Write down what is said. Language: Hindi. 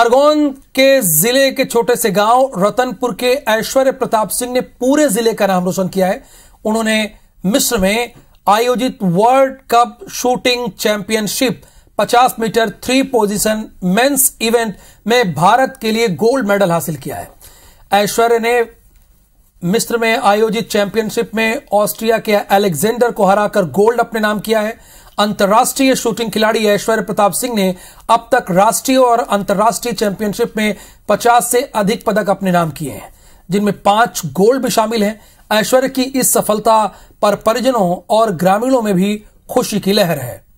खरगोन के जिले के छोटे से गांव रतनपुर के ऐश्वर्य प्रताप सिंह ने पूरे जिले का नाम रोशन किया है उन्होंने मिस्र में आयोजित world cup shooting championship 50 metre three position men's event में भारत के लिए गोल्ड मेडल हासिल किया है ऐश्वर्य ने मिस्र में आयोजित चैंपियनशिप में ऑस्ट्रिया के अलेक्जेंडर को हराकर गोल्ड अपने नाम किया है अंतर्राष्ट्रीय शूटिंग खिलाड़ी ऐश्वर्य प्रताप सिंह ने अब तक राष्ट्रीय और अंतर्राष्ट्रीय चैंपियनशिप में 50 से अधिक पदक अपने नाम किए हैं जिनमें पांच गोल्ड भी शामिल हैं ऐश्वर्य की इस सफलता पर परिजनों और ग्रामीणों में भी खुशी की लहर है